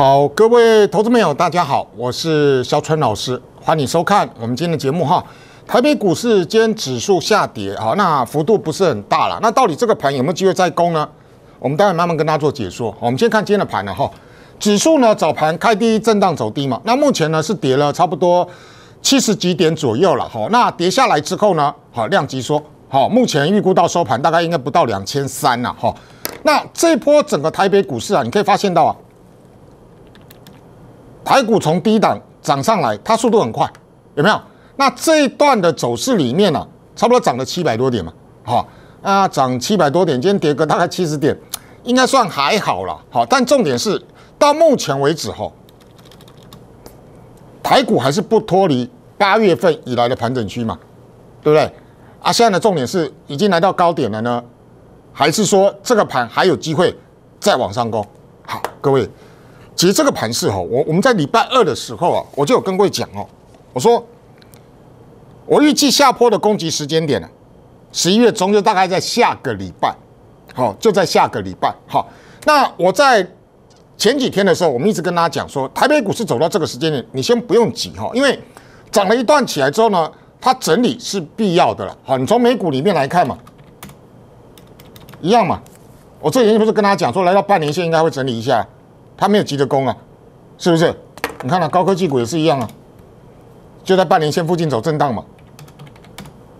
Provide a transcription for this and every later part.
好，各位投资朋友，大家好，我是肖春老师，欢迎收看我们今天的节目哈。台北股市今天指数下跌，哈，那幅度不是很大了。那到底这个盘有没有机会再攻呢？我们待会慢慢跟大家做解说。我们先看今天的盘了哈。指数呢，早盘开低，震荡走低嘛。那目前呢，是跌了差不多七十几点左右了。哈。那跌下来之后呢，好量级说好，目前预估到收盘大概应该不到两千三了哈。那这波整个台北股市啊，你可以发现到啊。排骨从低档涨上来，它速度很快，有没有？那这一段的走势里面呢，差不多涨了七百多点嘛，好啊，涨七百多点，今天跌个大概七十点，应该算还好了，好。但重点是到目前为止哈，排骨还是不脱离八月份以来的盘整区嘛，对不对？啊，现在的重点是已经来到高点了呢，还是说这个盘还有机会再往上攻？好，各位。其实这个盘势哈，我我们在礼拜二的时候啊，我就有跟各位讲哦，我说我预计下坡的攻击时间点呢，十一月中就大概在下个礼拜，好就在下个礼拜好。那我在前几天的时候，我们一直跟大家讲说，台北股市走到这个时间点，你先不用急哈，因为涨了一段起来之后呢，它整理是必要的了，好，你从美股里面来看嘛，一样嘛，我这几天不是跟大家讲说，来到半年线应该会整理一下。它没有急着攻啊，是不是？你看啊，高科技股也是一样啊，就在半年线附近走震荡嘛。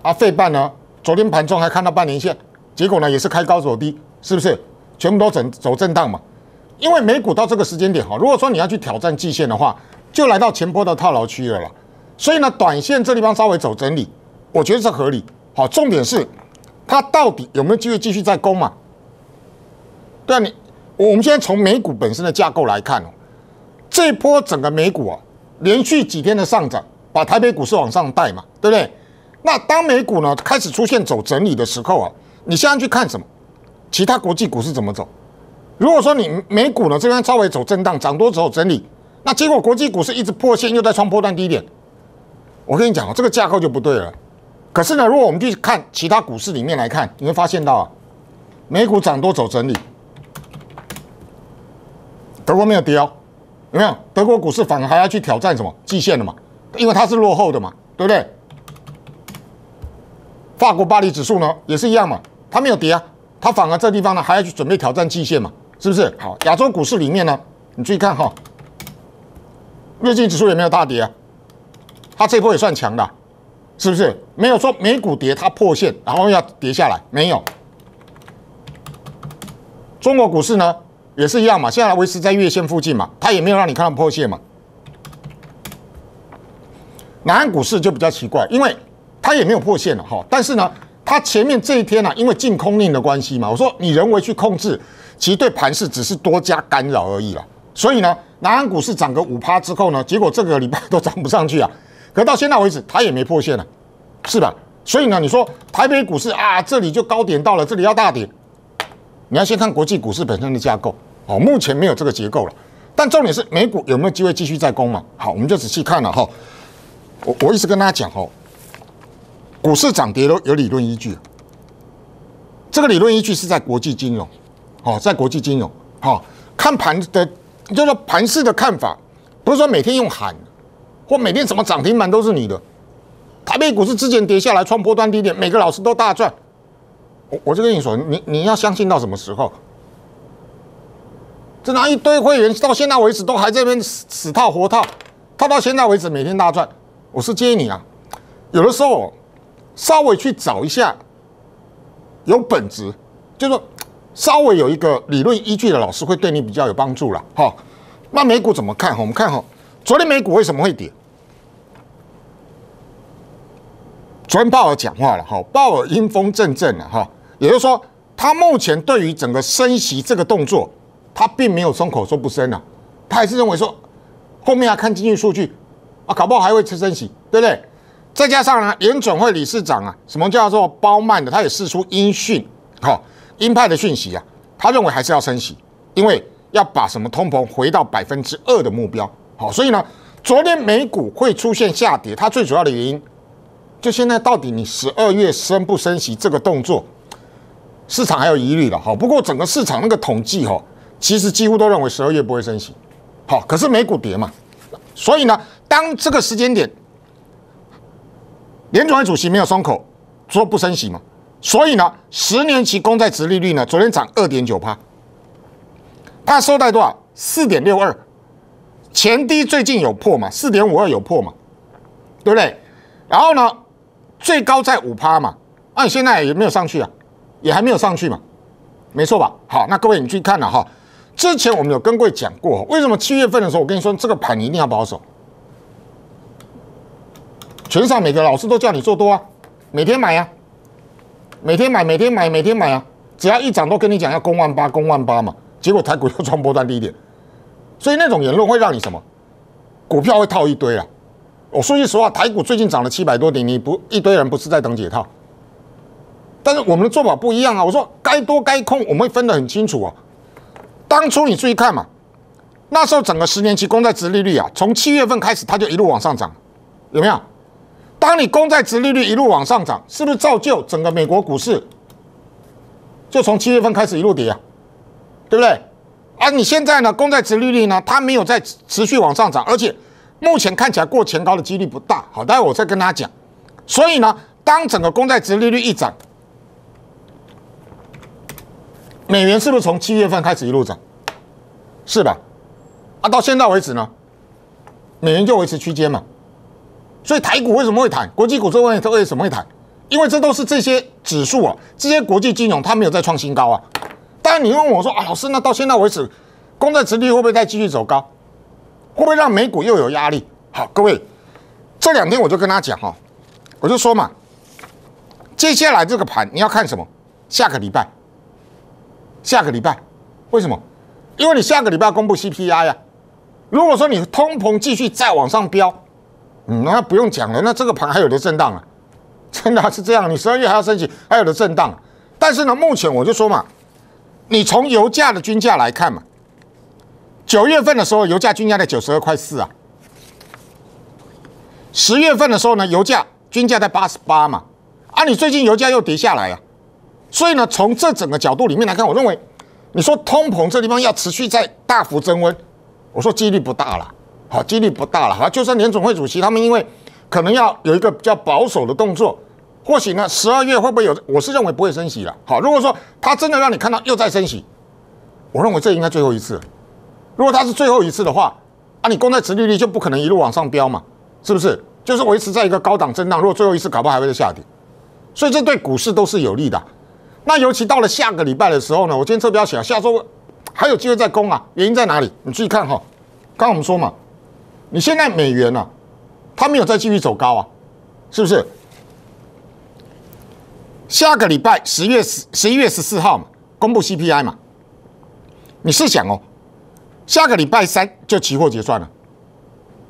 啊，费半呢，昨天盘中还看到半年线，结果呢也是开高走低，是不是？全部都整走震荡嘛。因为美股到这个时间点哈，如果说你要去挑战季线的话，就来到前波的套牢区了。所以呢，短线这地方稍微走整理，我觉得是合理。好，重点是它到底有没有机会继续再攻嘛？对啊，你。我们现在从美股本身的架构来看，哦，这波整个美股啊，连续几天的上涨，把台北股市往上带嘛，对不对？那当美股呢开始出现走整理的时候啊，你现在去看什么？其他国际股市怎么走？如果说你美股呢这边稍微走震荡，涨多之后整理，那结果国际股市一直破线，又在创破断低点，我跟你讲哦，这个架构就不对了。可是呢，如果我们去看其他股市里面来看，你会发现到啊，美股涨多走整理。德国没有跌，有没有？德国股市反而还要去挑战什么季线了嘛？因为它是落后的嘛，对不对？法国巴黎指数呢，也是一样嘛，它没有跌啊，它反而这地方呢还要去准备挑战季线嘛，是不是？好，亚洲股市里面呢，你注意看哈，日经指数也没有大跌啊，它这波也算强的，是不是？没有说美股跌它破线然后要跌下来，没有。中国股市呢？也是一样嘛，现在维持在月线附近嘛，他也没有让你看到破线嘛。南安股市就比较奇怪，因为它也没有破线了哈。但是呢，它前面这一天呢，因为净空令的关系嘛，我说你人为去控制，其实对盘市只是多加干扰而已了。所以呢，南安股市涨个五趴之后呢，结果这个礼拜都涨不上去啊。可到现在为止，它也没破线了，是吧？所以呢，你说台北股市啊，这里就高点到了，这里要大跌，你要先看国际股市本身的架构。哦，目前没有这个结构了，但重点是美股有没有机会继续再攻嘛？好，我们就仔细看了哈。我我一直跟大家讲哦，股市涨跌都有理论依据，这个理论依据是在国际金融，哦，在国际金融，哦，看盘的就说盘市的看法，不是说每天用喊，或每天什么涨停板都是你的。台北股市之前跌下来创波段低点，每个老师都大赚，我我就跟你说，你你要相信到什么时候？这拿一堆会员到现在为止都还在那边死死套活套，套到现在为止每天大赚，我是建议你啊，有的时候稍微去找一下有本质，就是说稍微有一个理论依据的老师会对你比较有帮助了哈。那美股怎么看？我们看哈，昨天美股为什么会跌？昨天鲍尔讲话了哈，鲍尔阴风阵阵了哈，也就是说他目前对于整个升息这个动作。他并没有松口说不升了，他还是认为说后面要看经济数据，啊，搞不好还会吃升息，对不对？再加上呢，联准会理事长啊，什么叫做包曼的，他也释出音讯，哦，鹰派的讯息啊，他认为还是要升息，因为要把什么通膨回到百分之二的目标，好，所以呢，昨天美股会出现下跌，它最主要的原因就现在到底你十二月升不升息这个动作，市场还有疑虑了，哦，不过整个市场那个统计哈。其实几乎都认为十二月不会升息，好，可是美股跌嘛，所以呢，当这个时间点，联储会主席没有松口说不升息嘛，所以呢，十年期公债殖利率呢，昨天涨二点九趴，它收在多少？四点六二，前低最近有破嘛？四点五二有破嘛？对不对？然后呢，最高在五趴嘛，你现在有没有上去啊？也还没有上去嘛，没错吧？好，那各位你去看了哈。之前我们有跟各位讲过，为什么七月份的时候我跟你说这个盘你一定要保守？全上每个老师都叫你做多啊，每天买啊，每天买，每天买，每天买啊，只要一涨都跟你讲要攻万八，攻万八嘛。结果台股又创波段低点，所以那种言论会让你什么？股票会套一堆啊。我说句实话，台股最近涨了七百多点，你不一堆人不是在等解套？但是我们的做法不一样啊，我说该多该空，我们会分得很清楚啊。当初你注意看嘛，那时候整个十年期公债值利率啊，从七月份开始它就一路往上涨，有没有？当你公债值利率一路往上涨，是不是造就整个美国股市就从七月份开始一路跌啊？对不对？啊，你现在呢，公债值利率呢，它没有在持续往上涨，而且目前看起来过前高的几率不大。好，待会我再跟大家讲。所以呢，当整个公债值利率一涨，美元是不是从七月份开始一路涨？是吧？啊，到现在为止呢，美元就维持区间嘛。所以台股为什么会弹？国际股这问题为什么会弹？因为这都是这些指数啊，这些国际金融它没有在创新高啊。当然，你问我说啊，老师，那到现在为止，公债殖利率会不会再继续走高？会不会让美股又有压力？好，各位，这两天我就跟他讲哦，我就说嘛，接下来这个盘你要看什么？下个礼拜。下个礼拜，为什么？因为你下个礼拜要公布 CPI 呀。如果说你通膨继续再往上飙，嗯，那不用讲了，那这个盘还有的震荡啊，真的是这样。你十二月还要升息，还有的震荡。但是呢，目前我就说嘛，你从油价的均价来看嘛，九月份的时候油价均价在九十二块四啊，十月份的时候呢，油价均价在八十八嘛。啊，你最近油价又跌下来了。所以呢，从这整个角度里面来看，我认为你说通膨这地方要持续在大幅增温，我说几率不大了。好，几率不大了。好，就算联总会主席他们因为可能要有一个比较保守的动作，或许呢，十二月会不会有？我是认为不会升息了。好，如果说他真的让你看到又在升息，我认为这应该最后一次。如果他是最后一次的话，啊，你公债殖利率就不可能一路往上飙嘛，是不是？就是维持在一个高档震荡。如果最后一次搞不好还会再下跌，所以这对股市都是有利的。那尤其到了下个礼拜的时候呢，我今天特别要讲，下周还有机会再攻啊，原因在哪里？你注意看哈。刚刚我们说嘛，你现在美元呢，它没有再继续走高啊，是不是？下个礼拜十月十十一月十四号嘛，公布 CPI 嘛，你试想哦，下个礼拜三就期货结算了，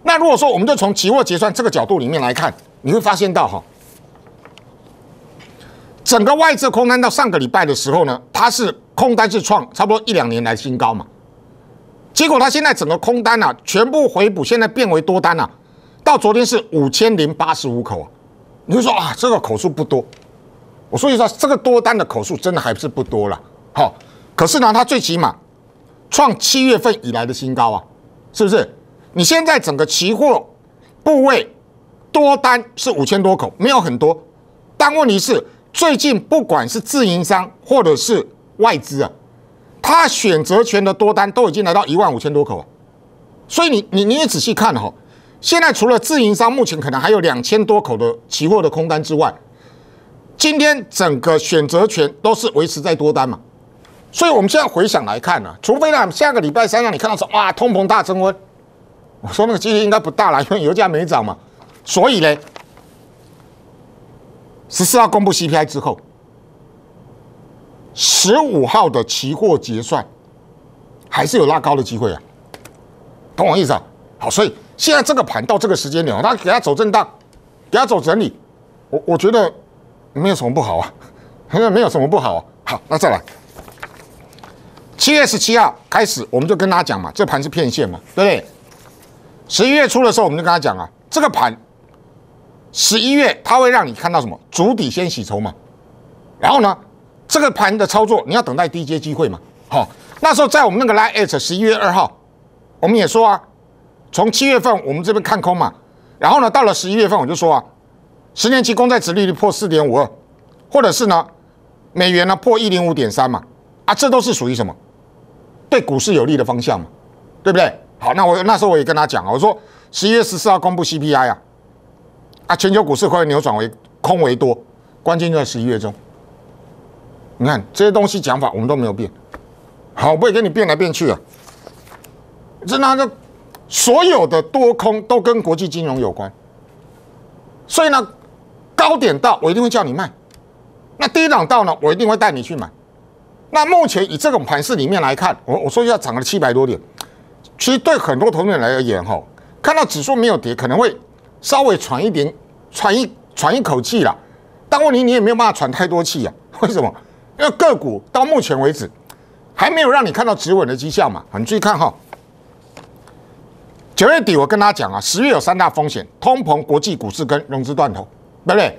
那如果说我们就从期货结算这个角度里面来看，你会发现到哈。整个外资空单到上个礼拜的时候呢，它是空单是创差不多一两年来新高嘛。结果它现在整个空单啊全部回补，现在变为多单啊。到昨天是五千零八十五口啊。你说啊，这个口数不多，我说一说这个多单的口数真的还是不多了。好，可是呢，它最起码创七月份以来的新高啊，是不是？你现在整个期货部位多单是五千多口，没有很多，但问题是。最近不管是自营商或者是外资啊，他选择权的多单都已经来到一万五千多口，所以你你你也仔细看哈，现在除了自营商目前可能还有两千多口的期货的空单之外，今天整个选择权都是维持在多单嘛，所以我们现在回想来看呢，除非呢下个礼拜三让你看到说哇通膨大升温，我说那个几率应该不大了，因为油价没涨嘛，所以嘞。十四号公布 CPI 之后，十五号的期货结算还是有拉高的机会啊，懂我意思啊？好，所以现在这个盘到这个时间点，它给它走震荡，给它走整理，我我觉得没有什么不好啊，没有什么不好啊。好，那再来，七月十七号开始，我们就跟大家讲嘛，这盘是骗线嘛，对不对？十一月初的时候，我们就跟他讲啊，这个盘。十一月，它会让你看到什么？足底先洗筹码，然后呢，这个盘的操作你要等待低阶机会嘛。好，那时候在我们那个 a H，十一月二号，我们也说啊，从七月份我们这边看空嘛，然后呢，到了十一月份我就说啊，十年期公债殖利率破四点五二，或者是呢，美元呢破一零五点三嘛，啊，这都是属于什么？对股市有利的方向嘛，对不对？好，那我那时候我也跟他讲啊，我说十一月十四号公布 CPI 啊。啊，全球股市快扭转为空为多，关键就在十一月中。你看这些东西讲法，我们都没有变，好不会给你变来变去啊。是那个所有的多空都跟国际金融有关，所以呢，高点到我一定会叫你卖，那低档到呢，我一定会带你去买。那目前以这种盘势里面来看，我我说一下涨了七百多点，其实对很多投资人来而言，哈，看到指数没有跌，可能会。稍微喘一点，喘一喘一口气啦。但问题你也没有办法喘太多气呀？为什么？因为个股到目前为止还没有让你看到止稳的迹象嘛。你注意看哈，九月底我跟大家讲啊，十月有三大风险：通膨、国际股市跟融资断头，对不对？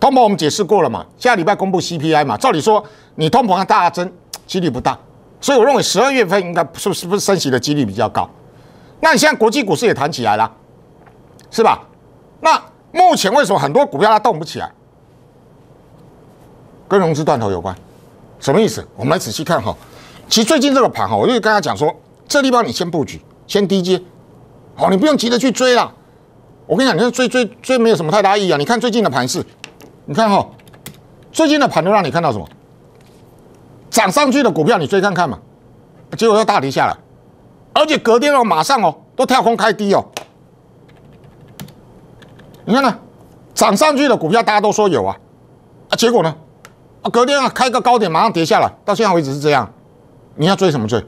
通膨我们解释过了嘛，下礼拜公布 CPI 嘛，照理说你通膨大增几率不大，所以我认为十二月份应该是不是升息的几率比较高。那你现在国际股市也谈起来了，是吧？那目前为什么很多股票它动不起来？跟融资断头有关，什么意思？我们来仔细看哈。其实最近这个盘哈，我就跟他讲说，这地方你先布局，先低接，好，你不用急着去追啦。我跟你讲，你要追追追，没有什么太大意义啊。你看最近的盘势，你看哈，最近的盘都让你看到什么？涨上去的股票你追看看嘛，结果又大跌下来，而且隔天哦，马上哦，都跳空开低哦。你看呢，涨上去的股票大家都说有啊，啊，结果呢，啊，隔天啊开个高点马上跌下来，到现在为止是这样，你要追什么追？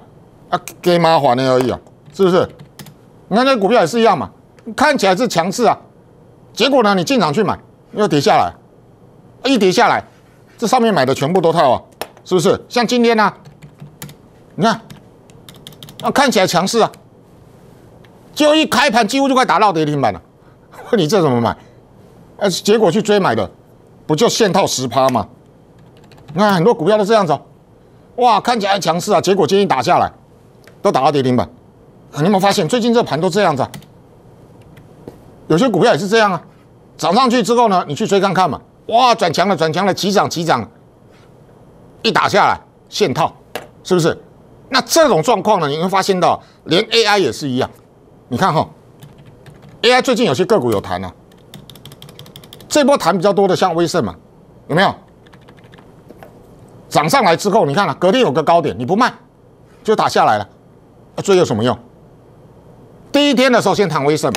啊，给妈还的而已啊，是不是？你看这股票也是一样嘛，看起来是强势啊，结果呢，你进场去买又跌下来，一跌下来，这上面买的全部都套啊，是不是？像今天呢，你看，啊，看起来强势啊，就一开盘几乎就快打到跌停板了。你这怎么买？哎，结果去追买的，不就现套十趴吗？你看很多股票都这样子，哇，看起来强势啊，结果今天打下来，都打到跌停板。你有没有发现最近这盘都这样子？有些股票也是这样啊，涨上去之后呢，你去追看看嘛，哇，转强了，转强了，急涨急涨，一打下来现套，是不是？那这种状况呢，你会发现到连 AI 也是一样，你看哈。AI 最近有些个股有谈啊，这波谈比较多的像威盛嘛，有没有？涨上来之后，你看了，隔天有个高点，你不卖，就打下来了，追有什么用？第一天的时候先谈威盛，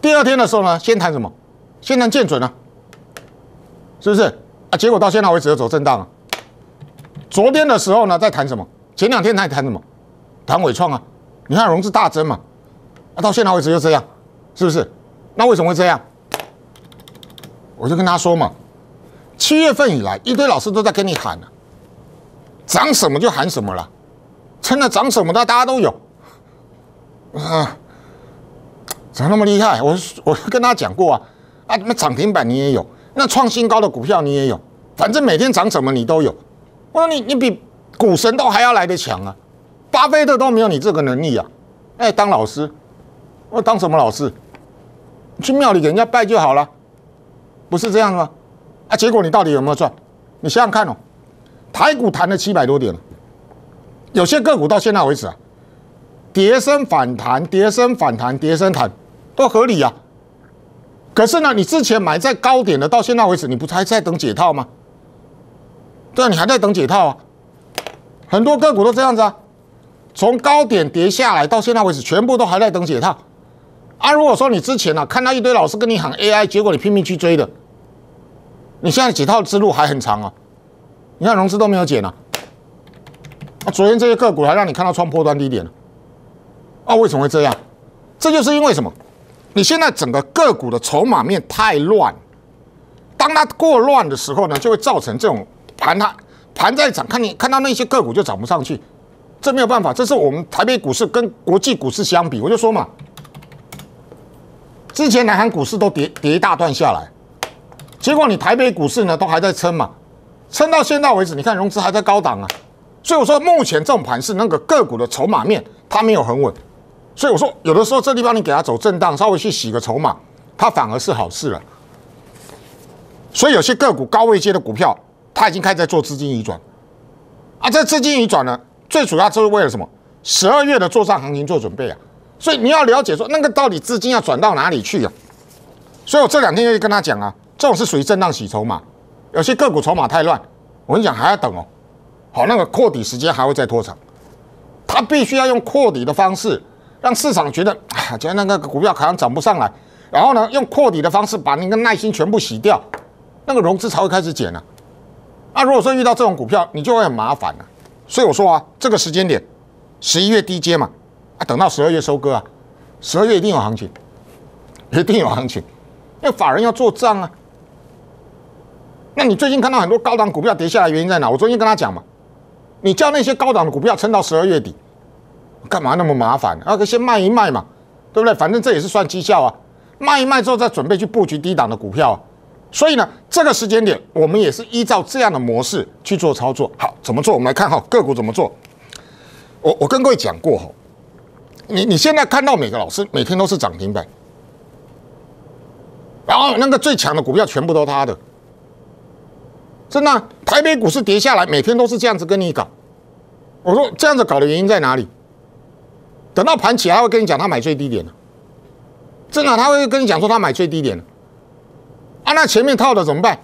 第二天的时候呢，先谈什么？先谈剑准啊，是不是？啊，结果到现在为止又走震荡啊。昨天的时候呢，在谈什么？前两天还谈什么？谈伟创啊，你看融资大增嘛。那到现在为止就这样，是不是？那为什么会这样？我就跟他说嘛，七月份以来，一堆老师都在跟你喊呢，涨什么就喊什么了，真的涨什么的大家都有，啊，涨那么厉害！我我跟他讲过啊，啊，那涨停板你也有，那创新高的股票你也有，反正每天涨什么你都有，我说你你比股神都还要来的强啊，巴菲特都没有你这个能力啊，哎，当老师。我当什么老师？去庙里给人家拜就好了，不是这样的吗？啊，结果你到底有没有赚？你想想看哦，台股弹了七百多点，有些个股到现在为止啊，叠升反弹，叠升反弹，叠升弹，都合理啊。可是呢，你之前买在高点的，到现在为止，你不还在等解套吗？对啊，你还在等解套啊。很多个股都这样子啊，从高点跌下来到现在为止，全部都还在等解套。啊，如果说你之前呢看到一堆老师跟你喊 AI，结果你拼命去追的，你现在几套之路还很长哦。你看融资都没有减啊。啊，昨天这些个股还让你看到创破端低点了。啊，为什么会这样？这就是因为什么？你现在整个个股的筹码面太乱，当它过乱的时候呢，就会造成这种盘它盘在涨，看你看到那些个股就涨不上去。这没有办法，这是我们台北股市跟国际股市相比，我就说嘛。之前南韩股市都跌跌一大段下来，结果你台北股市呢都还在撑嘛，撑到现在为止。你看融资还在高档啊，所以我说目前这种盘是那个个股的筹码面它没有很稳，所以我说有的时候这地方你给它走震荡，稍微去洗个筹码，它反而是好事了。所以有些个股高位接的股票，它已经开始在做资金移转，啊，这资金移转呢，最主要就是为了什么？十二月的作战行情做准备啊。所以你要了解说，那个到底资金要转到哪里去啊？所以我这两天就跟他讲啊，这种是属于震荡洗筹码，有些个股筹码太乱，我跟你讲还要等哦，好，那个扩底时间还会再拖长，他必须要用扩底的方式，让市场觉得啊，今天那个股票好像涨不上来，然后呢，用扩底的方式把那个耐心全部洗掉，那个融资才会开始减了。那如果说遇到这种股票，你就会很麻烦了。所以我说啊，这个时间点，十一月低阶嘛。啊，等到十二月收割啊，十二月一定有行情，一定有行情。那法人要做账啊。那你最近看到很多高档股票跌下来，原因在哪？我昨天跟他讲嘛，你叫那些高档的股票撑到十二月底，干嘛那么麻烦？啊，先卖一卖嘛，对不对？反正这也是算绩效啊。卖一卖之后，再准备去布局低档的股票。啊。所以呢，这个时间点，我们也是依照这样的模式去做操作。好，怎么做？我们来看哈，个股怎么做？我我跟各位讲过哈。你你现在看到每个老师每天都是涨停板，然后那个最强的股票全部都塌的，真的台北股市跌下来，每天都是这样子跟你搞。我说这样子搞的原因在哪里？等到盘起来会跟你讲他买最低点了，真的他会跟你讲说他买最低点了。啊，那前面套的怎么办？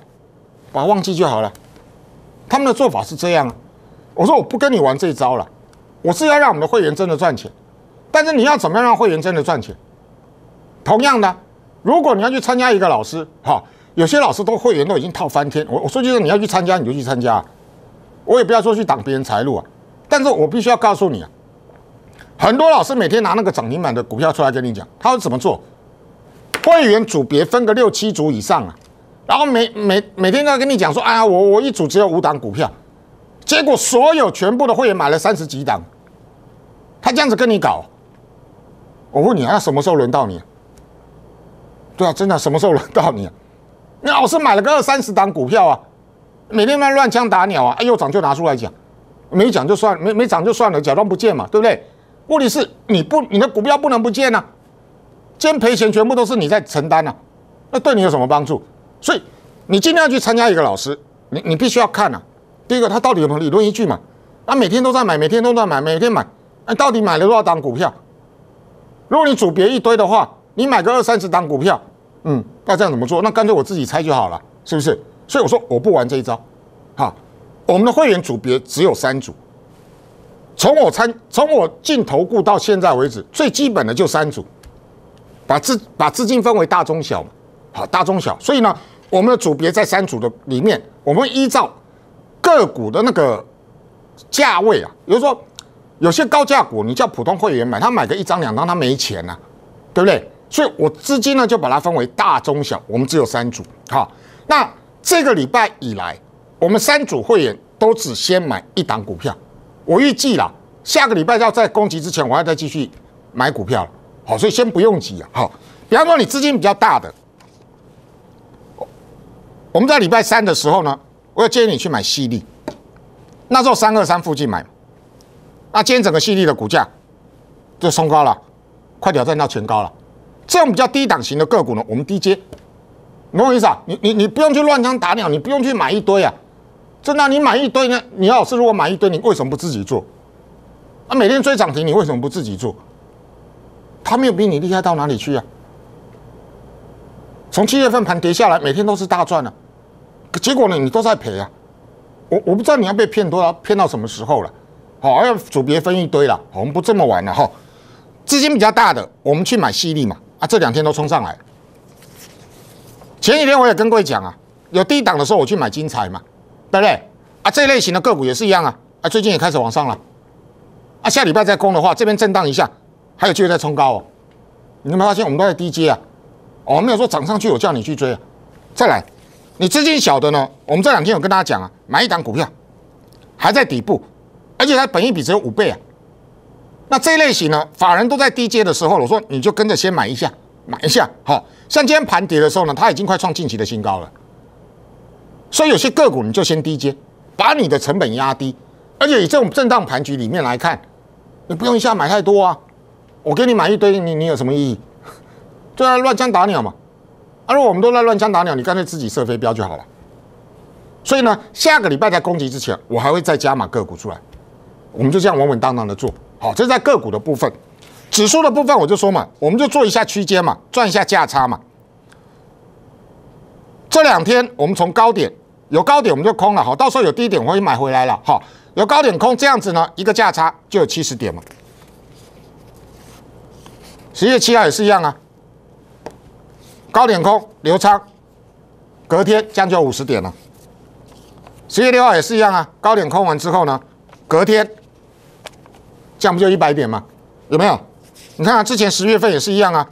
把它忘记就好了。他们的做法是这样啊。我说我不跟你玩这一招了，我是要让我们的会员真的赚钱。但是你要怎么样让会员真的赚钱？同样的，如果你要去参加一个老师，哈，有些老师都会员都已经套翻天。我我说句实，你要去参加你就去参加，我也不要说去挡别人财路啊。但是我必须要告诉你啊，很多老师每天拿那个涨停板的股票出来跟你讲，他会怎么做，会员组别分个六七组以上啊，然后每每每天都要跟你讲说，啊，我我一组只有五档股票，结果所有全部的会员买了三十几档，他这样子跟你搞。我问你，啊，什么时候轮到你？对啊，真的什么时候轮到你？你老师买了个二三十档股票啊，每天在乱枪打鸟啊，哎，呦涨就拿出来讲，没讲就算，没没涨就算了，假装不见嘛，对不对？问题是你不，你的股票不能不见呐，今天赔钱全部都是你在承担呐，那对你有什么帮助？所以你尽量去参加一个老师，你你必须要看啊。第一个，他到底有没有理论依据嘛？他每天都在买，每天都在买，每天买，哎，到底买了多少档股票？如果你组别一堆的话，你买个二三十档股票，嗯，那这样怎么做？那干脆我自己猜就好了，是不是？所以我说我不玩这一招，好，我们的会员组别只有三组，从我参，从我进投顾到现在为止，最基本的就三组，把资把资金分为大中小，好，大中小。所以呢，我们的组别在三组的里面，我们依照个股的那个价位啊，比如说。有些高价股，你叫普通会员买，他买个一张两张，他没钱呐，对不对？所以，我资金呢就把它分为大、中、小，我们只有三组。哈，那这个礼拜以来，我们三组会员都只先买一档股票。我预计了，下个礼拜要在攻击之前，我要再继续买股票了。好，所以先不用急啊。好，比方说你资金比较大的，我们在礼拜三的时候呢，我要建议你去买西利，那时候三二三附近买。那今天整个系列的股价就冲高了，快挑战到前高了。这种比较低档型的个股呢，我们低阶，你懂我意思啊？你你你不用去乱枪打鸟，你不用去买一堆啊！真的，你买一堆呢？你要是如果买一堆，你为什么不自己做？啊，每天追涨停，你为什么不自己做？他没有比你厉害到哪里去啊？从七月份盘跌下来，每天都是大赚呢，结果呢，你都在赔啊！我我不知道你要被骗多少，骗到什么时候了。好，要组别分一堆了，我们不这么玩了哈。资金比较大的，我们去买犀利嘛。啊，这两天都冲上来。前几天我也跟各位讲啊，有低档的时候我去买精彩嘛，对不对？啊，这类型的个股也是一样啊。啊，最近也开始往上了。啊，下礼拜再攻的话，这边震荡一下，还有机会再冲高哦。你有没有发现我们都在低阶啊？哦，没有说涨上去我叫你去追啊。再来，你资金小的呢，我们这两天有跟大家讲啊，买一档股票，还在底部。而且它本益比只有五倍啊，那这一类型呢，法人都在低阶的时候，我说你就跟着先买一下，买一下，好，像今天盘跌的时候呢，它已经快创近期的新高了，所以有些个股你就先低阶，把你的成本压低，而且以这种震荡盘局里面来看，你不用一下买太多啊，我给你买一堆，你你有什么意义？就 啊，乱枪打鸟嘛，而我们都在乱枪打鸟，你干脆自己射飞镖就好了。所以呢，下个礼拜在攻击之前，我还会再加码个股出来。我们就这样稳稳当当的做好，这是在个股的部分，指数的部分我就说嘛，我们就做一下区间嘛，赚一下价差嘛。这两天我们从高点有高点我们就空了好，到时候有低点我就买回来了哈。有高点空这样子呢，一个价差就有七十点嘛。十月七号也是一样啊，高点空留仓，隔天将就五十点了。十月六号也是一样啊，高点空完之后呢，隔天。这样不就一百点吗？有没有？你看啊，之前十月份也是一样啊，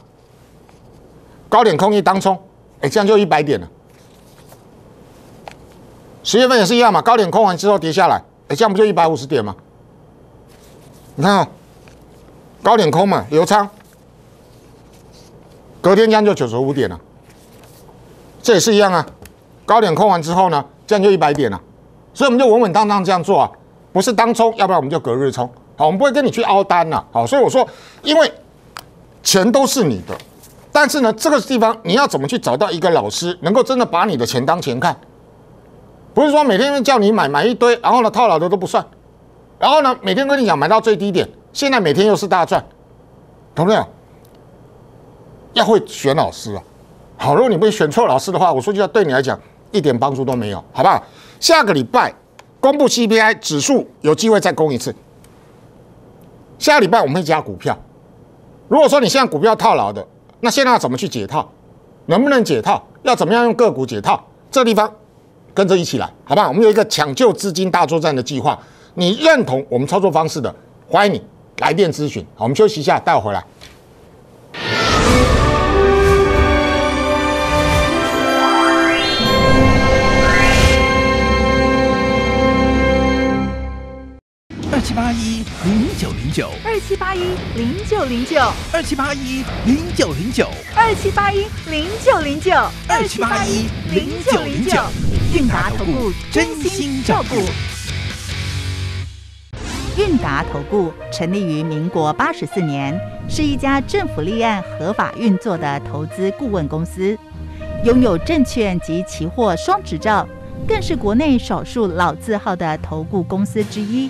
高点空一当冲，哎，这样就一百点了。十月份也是一样嘛，高点空完之后跌下来，哎，这样不就一百五十点吗？你看啊，高点空嘛，留仓，隔天这样就九十五点了。这也是一样啊，高点空完之后呢，这样就一百点了。所以我们就稳稳当当这样做啊，不是当冲，要不然我们就隔日冲。好，我们不会跟你去凹单呐。好，所以我说，因为钱都是你的，但是呢，这个地方你要怎么去找到一个老师，能够真的把你的钱当钱看？不是说每天叫你买买一堆，然后呢套牢的都不算，然后呢每天跟你讲买到最低点，现在每天又是大赚，懂不懂？要会选老师啊。好，如果你会选错老师的话，我说句要对你来讲一点帮助都没有，好不好？下个礼拜公布 CPI 指数，有机会再攻一次。下礼拜我们会加股票。如果说你现在股票套牢的，那现在要怎么去解套？能不能解套？要怎么样用个股解套？这地方跟着一起来，好不好？我们有一个抢救资金大作战的计划。你认同我们操作方式的，欢迎你来电咨询。好，我们休息一下，待会回来。七八一零九零九二七八一零九零九二七八一零九零九二七八一零九零九二七八一零九零九。韵达投顾真心照顾。韵达投顾成立于民国八十四年，是一家政府立案合法运作的投资顾问公司，拥有证券及期货双执照，更是国内少数老字号的投顾公司之一。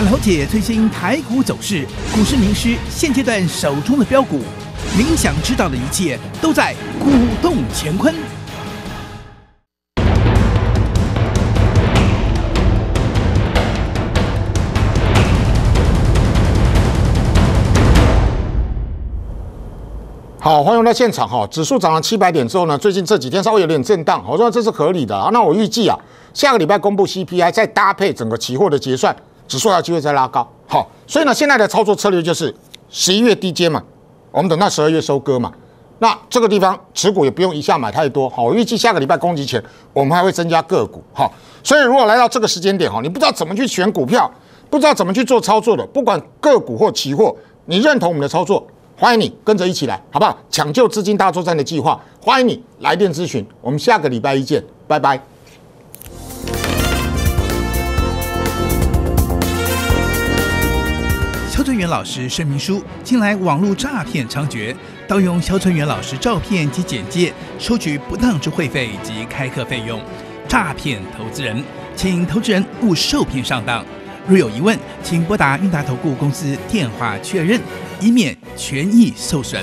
想了解最新台股走势，股市名师现阶段手中的标股，您想知道的一切都在《股动乾坤》。好，欢迎来到现场哈！指数涨了七百点之后呢，最近这几天稍微有点震荡，我说这是合理的啊。那我预计啊，下个礼拜公布 CPI，再搭配整个期货的结算。指数有机会再拉高，好，所以呢，现在的操作策略就是十一月低阶嘛，我们等到十二月收割嘛。那这个地方持股也不用一下买太多，好，我预计下个礼拜攻击前，我们还会增加个股，好，所以如果来到这个时间点，哈，你不知道怎么去选股票，不知道怎么去做操作的，不管个股或期货，你认同我们的操作，欢迎你跟着一起来，好不好？抢救资金大作战的计划，欢迎你来电咨询，我们下个礼拜一见，拜拜。春元老师声明书：近来网络诈骗猖獗，盗用肖春元老师照片及简介，收取不当之会费及开课费用，诈骗投资人，请投资人勿受骗上当。若有疑问，请拨打韵达投顾公司电话确认，以免权益受损。